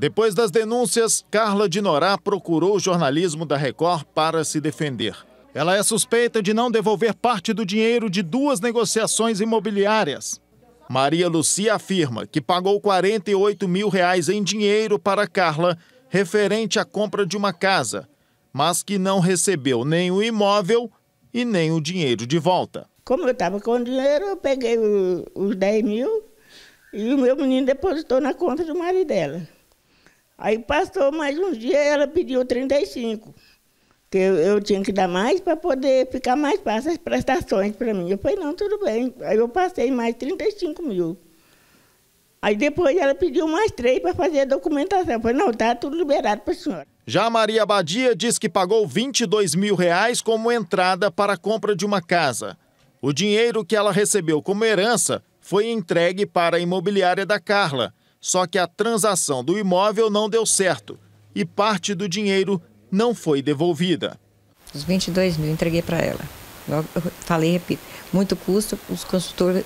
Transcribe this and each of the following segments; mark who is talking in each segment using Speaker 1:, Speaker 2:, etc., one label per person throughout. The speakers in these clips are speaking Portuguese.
Speaker 1: Depois das denúncias, Carla de Norá procurou o jornalismo da Record para se defender. Ela é suspeita de não devolver parte do dinheiro de duas negociações imobiliárias. Maria Lucia afirma que pagou 48 mil reais em dinheiro para Carla referente à compra de uma casa, mas que não recebeu nem o imóvel e nem o dinheiro de volta.
Speaker 2: Como eu estava com o dinheiro, eu peguei os 10 mil e o meu menino depositou na conta do marido dela. Aí passou mais uns dias, ela pediu 35, que eu, eu tinha que dar mais para poder ficar mais fácil as prestações para mim. Eu falei, não, tudo bem. Aí eu passei mais 35 mil. Aí depois ela pediu mais três para fazer a documentação. Eu falei, não, tá tudo liberado para a senhora.
Speaker 1: Já a Maria Badia diz que pagou 22 mil reais como entrada para a compra de uma casa. O dinheiro que ela recebeu como herança foi entregue para a imobiliária da Carla, só que a transação do imóvel não deu certo e parte do dinheiro não foi devolvida.
Speaker 2: Os 22 mil entreguei para ela. Eu falei, repito, muito custo, os consultores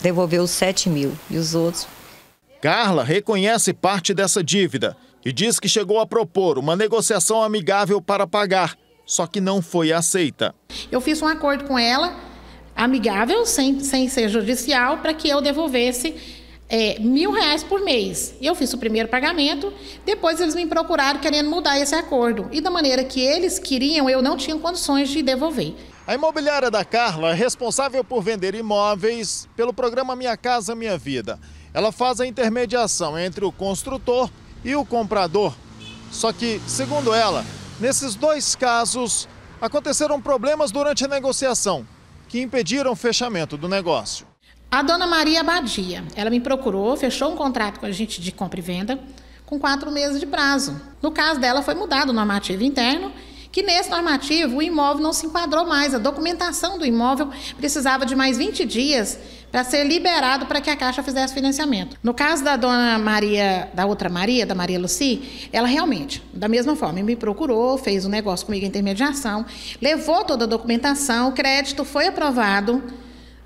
Speaker 2: devolveu os 7 mil e os outros.
Speaker 1: Carla reconhece parte dessa dívida e diz que chegou a propor uma negociação amigável para pagar, só que não foi aceita.
Speaker 3: Eu fiz um acordo com ela, amigável, sem, sem ser judicial, para que eu devolvesse é, mil reais por mês. Eu fiz o primeiro pagamento, depois eles me procuraram querendo mudar esse acordo. E da maneira que eles queriam, eu não tinha condições de devolver.
Speaker 1: A imobiliária da Carla é responsável por vender imóveis pelo programa Minha Casa Minha Vida. Ela faz a intermediação entre o construtor e o comprador. Só que, segundo ela, nesses dois casos aconteceram problemas durante a negociação que impediram o fechamento do negócio.
Speaker 3: A dona Maria Abadia, ela me procurou, fechou um contrato com a gente de compra e venda com quatro meses de prazo. No caso dela, foi mudado o normativo interno, que nesse normativo o imóvel não se enquadrou mais. A documentação do imóvel precisava de mais 20 dias para ser liberado para que a Caixa fizesse financiamento. No caso da dona Maria, da outra Maria, da Maria Luci, ela realmente, da mesma forma, me procurou, fez um negócio comigo, intermediação, levou toda a documentação, o crédito foi aprovado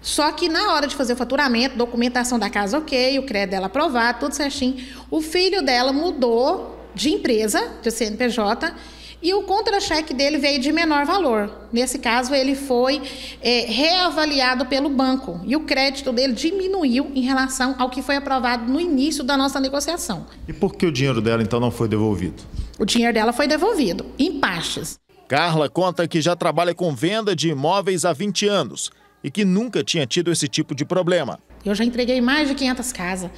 Speaker 3: só que na hora de fazer o faturamento, documentação da casa ok, o crédito dela aprovado, tudo certinho, o filho dela mudou de empresa, de CNPJ, e o contra-cheque dele veio de menor valor. Nesse caso, ele foi é, reavaliado pelo banco e o crédito dele diminuiu em relação ao que foi aprovado no início da nossa negociação. E por
Speaker 1: que o dinheiro dela então não foi devolvido?
Speaker 3: O dinheiro dela foi devolvido em partes.
Speaker 1: Carla conta que já trabalha com venda de imóveis há 20 anos e que nunca tinha tido esse tipo de problema.
Speaker 3: Eu já entreguei mais de 500 casas.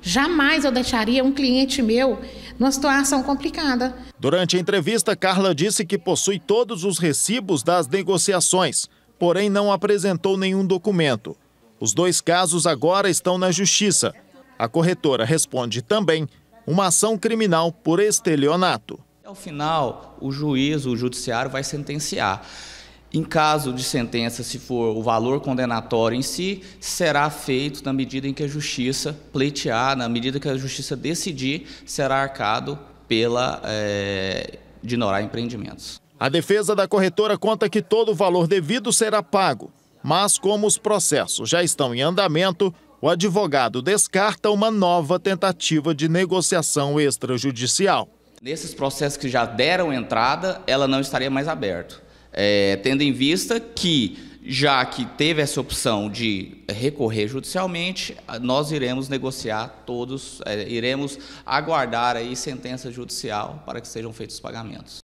Speaker 3: Jamais eu deixaria um cliente meu numa situação complicada.
Speaker 1: Durante a entrevista, Carla disse que possui todos os recibos das negociações, porém não apresentou nenhum documento. Os dois casos agora estão na justiça. A corretora responde também uma ação criminal por
Speaker 4: estelionato. Ao final, o juiz, o judiciário vai sentenciar. Em caso de sentença, se for o valor condenatório em si, será feito na medida em que a justiça pleitear, na medida que a justiça decidir, será arcado pela é, eh, Dinorá Empreendimentos. A defesa
Speaker 1: da corretora conta que todo o valor devido será pago, mas como os processos já estão em andamento, o advogado descarta uma nova tentativa de negociação
Speaker 4: extrajudicial. Nesses processos que já deram entrada, ela não estaria mais aberta. É, tendo em vista que, já que teve essa opção de recorrer judicialmente, nós iremos negociar todos, é, iremos aguardar aí sentença judicial para que sejam feitos os pagamentos.